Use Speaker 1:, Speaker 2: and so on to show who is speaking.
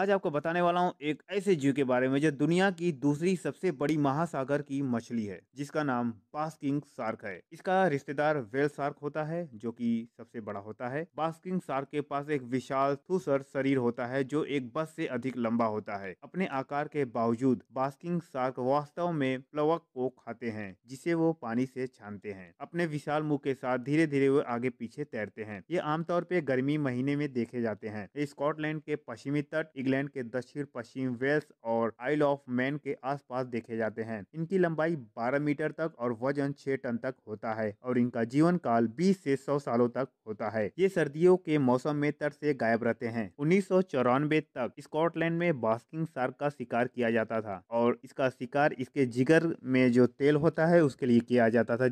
Speaker 1: आज आपको बताने वाला हूँ एक ऐसे जीव के बारे में जो दुनिया की दूसरी सबसे बड़ी महासागर की मछली है जिसका नाम बास्किंग सार्क है इसका रिश्तेदार वेल सार्क होता है जो कि सबसे बड़ा होता है बास्किंग सार्क के पास एक विशाल थूसर शरीर होता है जो एक बस से अधिक लंबा होता है अपने आकार के बावजूद बास्किंग सार्क वास्तव में प्लवक को खाते हैं जिसे वो पानी से छानते हैं अपने विशाल मुंह के साथ धीरे धीरे वे आगे पीछे तैरते हैं ये आमतौर पर गर्मी महीने में देखे जाते हैं स्कॉटलैंड के पश्चिमी तट इंग्लैंड के दक्षिण पश्चिम वेल्स और आइल ऑफ मैन के आसपास देखे जाते हैं इनकी लंबाई 12 मीटर तक और वजन 6 टन तक होता है और इनका जीवन काल 20 से 100 सालों तक होता है ये सर्दियों के मौसम में तर से गायब रहते हैं उन्नीस तक स्कॉटलैंड में बास्किंग सार्क का शिकार किया जाता था और इसका शिकार इसके जिगर
Speaker 2: में जो तेल होता है उसके लिए किया जाता था